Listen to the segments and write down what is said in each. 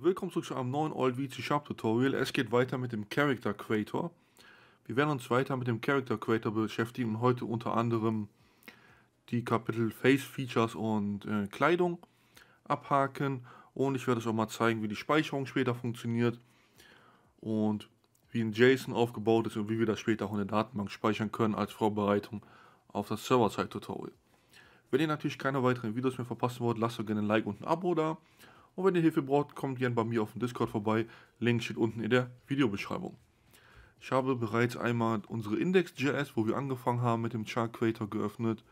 Willkommen zurück zu einem neuen Old VC Sharp Tutorial. Es geht weiter mit dem Character Creator. Wir werden uns weiter mit dem Character Creator beschäftigen und heute unter anderem die Kapitel Face Features und äh, Kleidung abhaken. Und ich werde euch auch mal zeigen, wie die Speicherung später funktioniert und wie ein JSON aufgebaut ist und wie wir das später auch in der Datenbank speichern können als Vorbereitung auf das Server-Side-Tutorial. Wenn ihr natürlich keine weiteren Videos mehr verpassen wollt, lasst doch gerne ein Like und ein Abo da. Und wenn ihr Hilfe braucht, kommt gerne bei mir auf dem Discord vorbei. Link steht unten in der Videobeschreibung. Ich habe bereits einmal unsere Index.js, wo wir angefangen haben mit dem Char Creator geöffnet.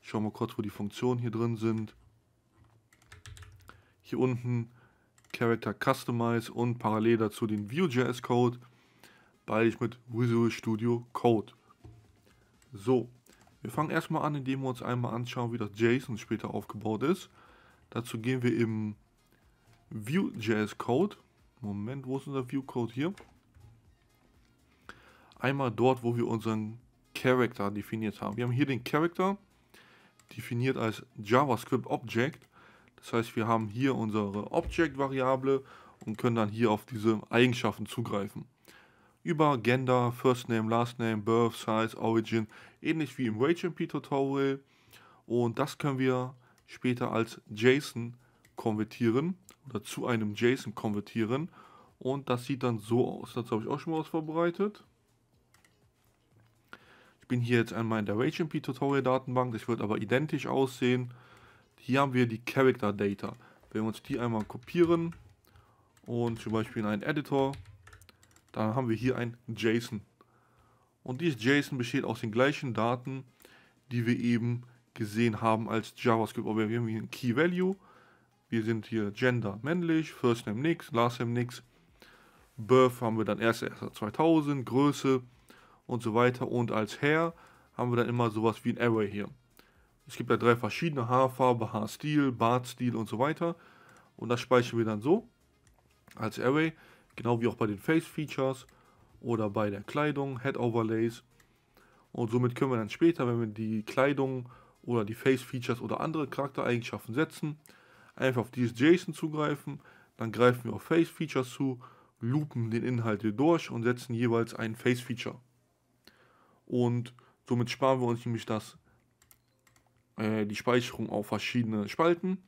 Ich schaue mal kurz, wo die Funktionen hier drin sind. Hier unten Character Customize und parallel dazu den Vue.js Code. Beide ich mit Visual Studio Code. So, wir fangen erstmal an, indem wir uns einmal anschauen, wie das JSON später aufgebaut ist. Dazu gehen wir im Vue.js Code. Moment, wo ist unser View Code hier? Einmal dort, wo wir unseren Character definiert haben. Wir haben hier den Character definiert als JavaScript Object. Das heißt, wir haben hier unsere Object-Variable und können dann hier auf diese Eigenschaften zugreifen. Über Gender, First Name, Last Name, Birth, Size, Origin, ähnlich wie im RageMP-Tutorial. Und das können wir später als JSON konvertieren oder zu einem JSON konvertieren. Und das sieht dann so aus. Dazu habe ich auch schon mal was vorbereitet. Ich bin hier jetzt einmal in der RageMP Tutorial Datenbank. Das wird aber identisch aussehen. Hier haben wir die Character Data. Wenn wir uns die einmal kopieren und zum Beispiel in einen Editor, dann haben wir hier ein JSON. Und dieses JSON besteht aus den gleichen Daten, die wir eben gesehen haben als JavaScript. Aber wir haben hier ein Key Value wir sind hier Gender männlich, First Name nix, Last Name nix. Birth haben wir dann 1.1.2000, Größe und so weiter. Und als Hair haben wir dann immer sowas wie ein Array hier. Es gibt ja drei verschiedene Haarfarbe, Haarstil, Bartstil und so weiter. Und das speichern wir dann so als Array, genau wie auch bei den Face Features oder bei der Kleidung, Head Overlays. Und somit können wir dann später, wenn wir die Kleidung oder die Face Features oder andere Charaktereigenschaften setzen, einfach auf dieses JSON zugreifen, dann greifen wir auf Face Features zu, loopen den Inhalt hier durch und setzen jeweils ein Face Feature. Und somit sparen wir uns nämlich das, äh, die Speicherung auf verschiedene Spalten,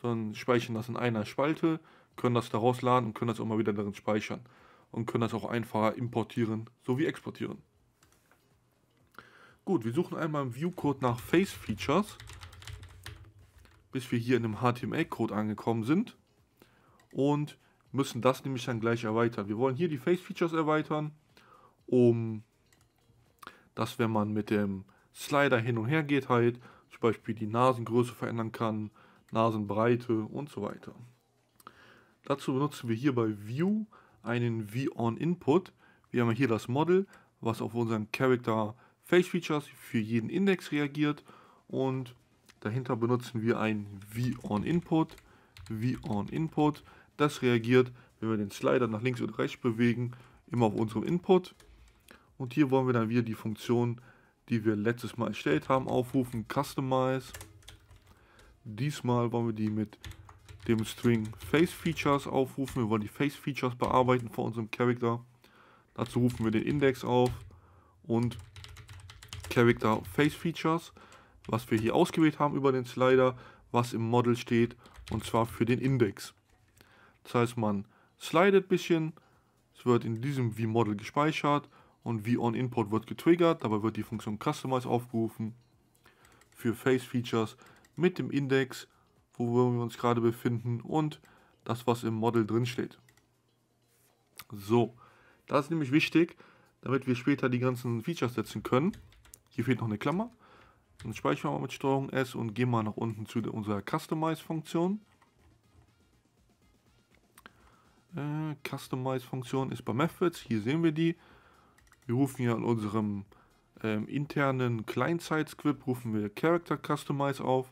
sondern speichern das in einer Spalte, können das daraus laden und können das auch mal wieder darin speichern und können das auch einfacher importieren sowie exportieren. Gut, wir suchen einmal im View-Code nach Face Features bis wir hier in dem HTML-Code angekommen sind und müssen das nämlich dann gleich erweitern. Wir wollen hier die Face-Features erweitern, um dass wenn man mit dem Slider hin und her geht halt, zum Beispiel die Nasengröße verändern kann, Nasenbreite und so weiter. Dazu benutzen wir hier bei View einen V-On-Input. Wir haben hier das Model, was auf unseren Character Face Features für jeden Index reagiert und Dahinter benutzen wir ein V-On-Input. V-On-Input. Das reagiert, wenn wir den Slider nach links oder rechts bewegen, immer auf unserem Input. Und hier wollen wir dann wieder die Funktion, die wir letztes Mal erstellt haben, aufrufen. Customize. Diesmal wollen wir die mit dem String Face Features aufrufen. Wir wollen die Face Features bearbeiten vor unserem Character. Dazu rufen wir den Index auf und Character Face Features was wir hier ausgewählt haben über den Slider, was im Model steht und zwar für den Index. Das heißt, man slidet ein bisschen, es wird in diesem V-Model gespeichert und V-On-Input wird getriggert, dabei wird die Funktion Customize aufgerufen für Face-Features mit dem Index, wo wir uns gerade befinden und das, was im Model drin steht. So, das ist nämlich wichtig, damit wir später die ganzen Features setzen können. Hier fehlt noch eine Klammer. Dann speichern wir mit STRG S und gehen mal nach unten zu unserer Customize-Funktion. Äh, Customize-Funktion ist bei Methods, hier sehen wir die. Wir rufen hier an unserem ähm, internen Client-Side-Script, rufen wir Character Customize auf.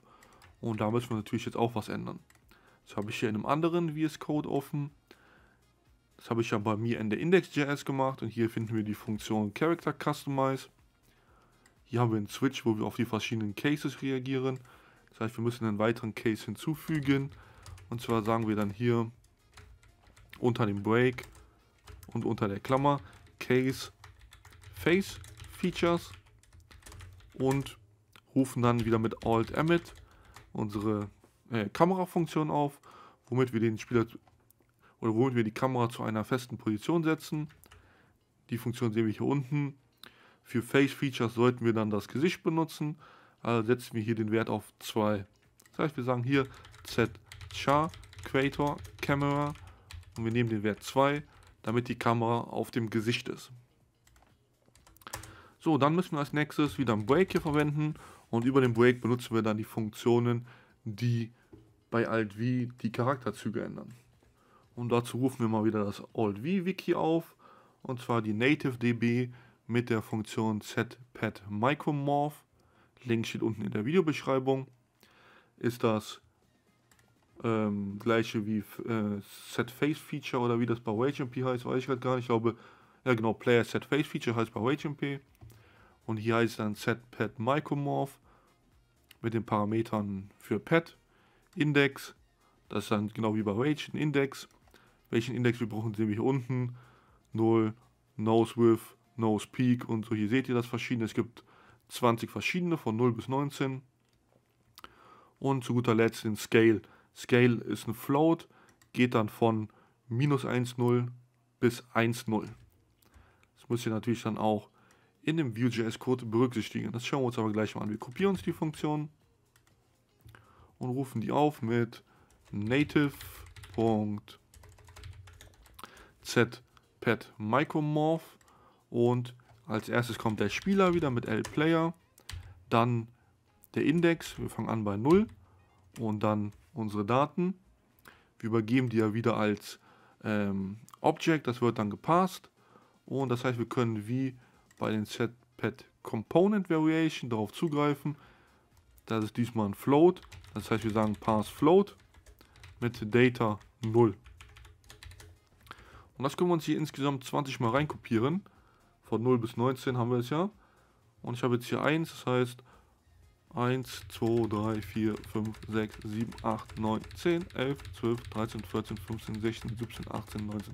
Und da müssen wir natürlich jetzt auch was ändern. Das habe ich hier in einem anderen VS Code offen. Das habe ich ja bei mir in der Index.js gemacht und hier finden wir die Funktion Character Customize. Hier haben wir einen Switch, wo wir auf die verschiedenen Cases reagieren. Das heißt, wir müssen einen weiteren Case hinzufügen. Und zwar sagen wir dann hier unter dem Break und unter der Klammer Case Face Features und rufen dann wieder mit Alt Emit unsere äh, Kamerafunktion auf, womit wir den Spieler oder womit wir die Kamera zu einer festen Position setzen. Die Funktion sehen wir hier unten. Für Face Features sollten wir dann das Gesicht benutzen. Also setzen wir hier den Wert auf 2. Das heißt, wir sagen hier Z Char Creator Camera und wir nehmen den Wert 2, damit die Kamera auf dem Gesicht ist. So, dann müssen wir als nächstes wieder einen Break hier verwenden und über den Break benutzen wir dann die Funktionen, die bei Alt-V die Charakterzüge ändern. Und dazu rufen wir mal wieder das Alt-V-Wiki auf und zwar die Native DB mit der Funktion zpad-micromorph. Link steht unten in der Videobeschreibung. Ist das ähm, gleiche wie äh, setFace-Feature oder wie das bei WageMP heißt, weiß ich gerade halt gar nicht. Ich glaube, ja genau, Player setFace-Feature heißt bei WageMP. Und hier heißt es dann setPad-Micromorph mit den Parametern für Pad, Index, das ist dann genau wie bei Rage, ein Index. Welchen Index wir brauchen, sehen wir hier unten. 0, Nose Width, Nose Peak und so. Hier seht ihr das verschiedene. Es gibt 20 verschiedene von 0 bis 19. Und zu guter Letzt den Scale. Scale ist ein Float, geht dann von minus 1,0 bis 1,0. Das müsst ihr natürlich dann auch in dem Vue.js-Code berücksichtigen. Das schauen wir uns aber gleich mal an. Wir kopieren uns die Funktion und rufen die auf mit native.zpad micromorph und als erstes kommt der Spieler wieder mit L-Player, dann der Index, wir fangen an bei 0 und dann unsere Daten. Wir übergeben die ja wieder als ähm, Object, das wird dann gepasst und das heißt, wir können wie bei den SetPad Component Variation darauf zugreifen. Das ist diesmal ein Float, das heißt, wir sagen Pass Float mit Data 0. Und das können wir uns hier insgesamt 20 mal reinkopieren. Von 0 bis 19 haben wir es ja. Und ich habe jetzt hier 1, das heißt 1, 2, 3, 4, 5, 6, 7, 8, 9, 10, 11, 12, 13, 14, 15, 16, 17, 18, 19,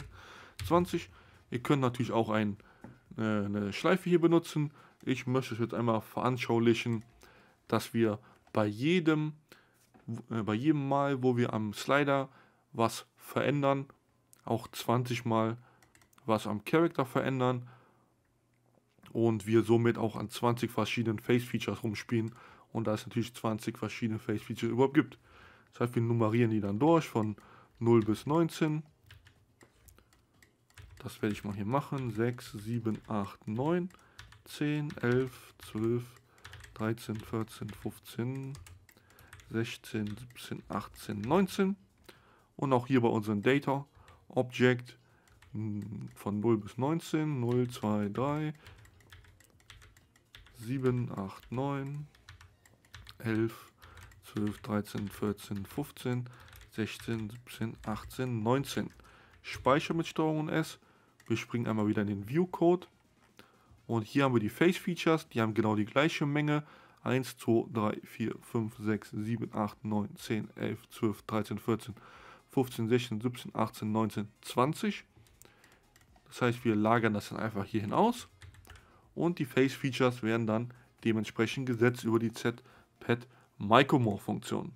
20. Ihr könnt natürlich auch ein, äh, eine Schleife hier benutzen. Ich möchte es jetzt einmal veranschaulichen, dass wir bei jedem, äh, bei jedem Mal, wo wir am Slider was verändern, auch 20 Mal was am Charakter verändern und wir somit auch an 20 verschiedenen Face Features rumspielen und da es natürlich 20 verschiedene Face Features überhaupt gibt. Das heißt, wir nummerieren die dann durch von 0 bis 19. Das werde ich mal hier machen. 6, 7, 8, 9, 10, 11, 12, 13, 14, 15, 16, 17, 18, 19. Und auch hier bei unserem Data Object hm, von 0 bis 19, 0, 2, 3, 7, 8, 9, 11, 12, 13, 14, 15, 16, 17, 18, 19. Speicher mit Steuerung und S. Wir springen einmal wieder in den View Code. Und hier haben wir die Face Features, die haben genau die gleiche Menge. 1, 2, 3, 4, 5, 6, 7, 8, 9, 10, 11, 12, 13, 14, 15, 16, 17, 18, 19, 20. Das heißt, wir lagern das dann einfach hierhin aus und die Face Features werden dann dementsprechend gesetzt über die Z-Pad Micromore Funktion.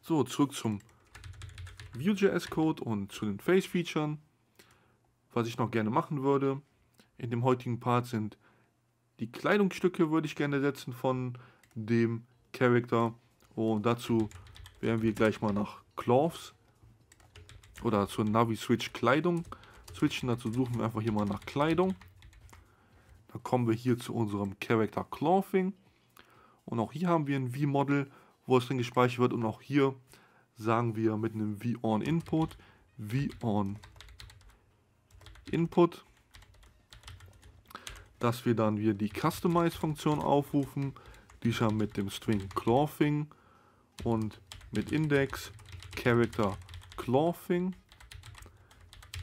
So, zurück zum Vue.js Code und zu den Face Features. Was ich noch gerne machen würde, in dem heutigen Part sind die Kleidungsstücke würde ich gerne setzen von dem Character und dazu werden wir gleich mal nach Cloths oder zur Navi Switch Kleidung switchen. Dazu suchen wir einfach hier mal nach Kleidung kommen wir hier zu unserem Character Clothing. Und auch hier haben wir ein V-Model, wo es drin gespeichert wird. Und auch hier sagen wir mit einem V-On-Input, V-On-Input, dass wir dann wieder die Customize-Funktion aufrufen, die schon mit dem String Clothing und mit Index Character Clothing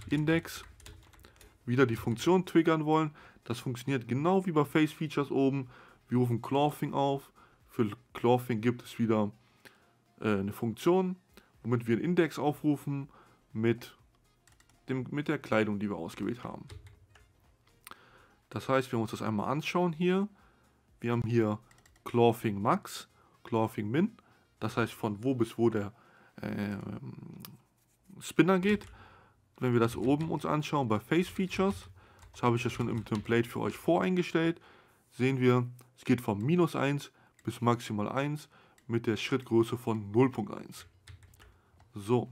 Index wieder die Funktion triggern wollen, das funktioniert genau wie bei Face Features oben. Wir rufen Clawfing auf. Für Clawfing gibt es wieder äh, eine Funktion, womit wir einen Index aufrufen mit, dem, mit der Kleidung, die wir ausgewählt haben. Das heißt, wir uns das einmal anschauen hier. Wir haben hier Clawfing Max, Clawfing Min. Das heißt, von wo bis wo der äh, Spinner geht. Wenn wir das oben uns anschauen bei Face Features, das habe ich ja schon im Template für euch voreingestellt. Sehen wir, es geht von minus 1 bis maximal 1 mit der Schrittgröße von 0.1. So,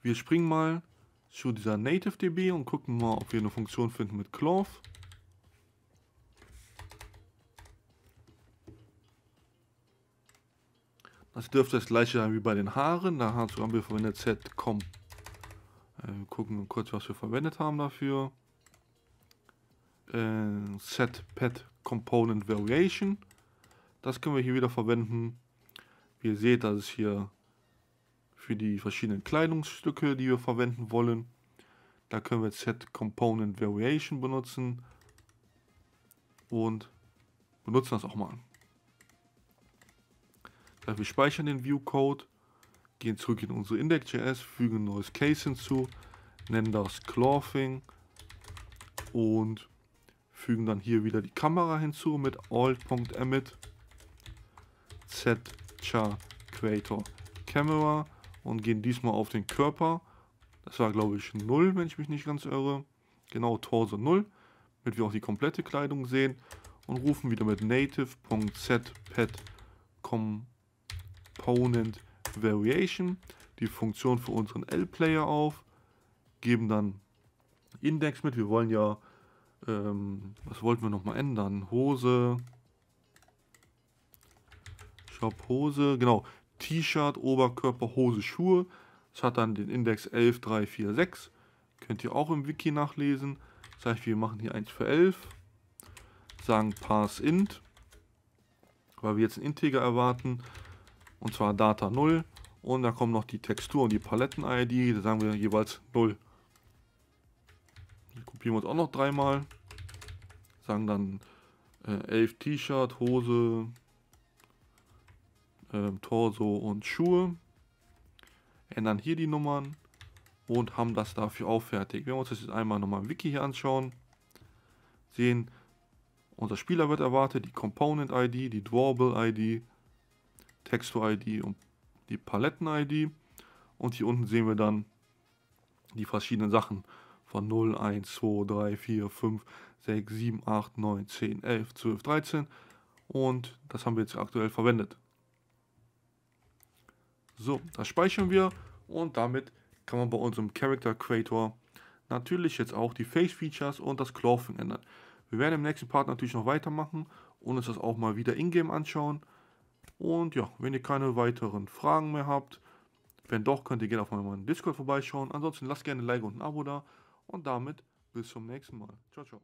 wir springen mal zu dieser Native DB und gucken mal, ob wir eine Funktion finden mit Cloth. Das dürfte das gleiche sein wie bei den Haaren. Da haben wir verwendet z.com. Äh, gucken kurz, was wir verwendet haben dafür äh, Set Pet Component Variation. Das können wir hier wieder verwenden. Wie ihr seht, das ist hier für die verschiedenen Kleidungsstücke, die wir verwenden wollen. Da können wir Set Component Variation benutzen und benutzen das auch mal. Das wir speichern den View Code, gehen zurück in unsere Index.js, fügen ein neues Case hinzu, nennen das Clothing und fügen dann hier wieder die Kamera hinzu mit alt.emit zchar creator camera und gehen diesmal auf den Körper. Das war glaube ich 0, wenn ich mich nicht ganz irre. Genau, Torso 0, damit wir auch die komplette Kleidung sehen und rufen wieder mit native.zpad component variation die Funktion für unseren L-Player auf, geben dann Index mit. Wir wollen ja ähm, was wollten wir nochmal ändern? Hose. Shop Hose. Genau. T-Shirt, Oberkörper, Hose, Schuhe. Das hat dann den Index 11346. Könnt ihr auch im Wiki nachlesen. Das heißt, wir machen hier 1 für 11. Sagen Int. weil wir jetzt einen Integer erwarten. Und zwar Data 0. Und da kommen noch die Textur und die Paletten-ID. Da sagen wir jeweils 0. Spielen wir uns auch noch dreimal. Sagen dann äh, elf T-Shirt, Hose, äh, Torso und Schuhe. Ändern hier die Nummern und haben das dafür auch fertig. Wenn wir uns das jetzt einmal nochmal im Wiki hier anschauen, sehen, unser Spieler wird erwartet, die Component ID, die Dwarble ID, Textur ID und die Paletten ID. Und hier unten sehen wir dann die verschiedenen Sachen von 0, 1, 2, 3, 4, 5, 6, 7, 8, 9, 10, 11, 12, 13 und das haben wir jetzt aktuell verwendet. So, das speichern wir und damit kann man bei unserem Character Creator natürlich jetzt auch die Face Features und das Clothing ändern. Wir werden im nächsten Part natürlich noch weitermachen und uns das auch mal wieder in-game anschauen. Und ja, wenn ihr keine weiteren Fragen mehr habt, wenn doch, könnt ihr gerne auf meinem Discord vorbeischauen. Ansonsten lasst gerne ein Like und ein Abo da. Und damit bis zum nächsten Mal. Ciao, ciao.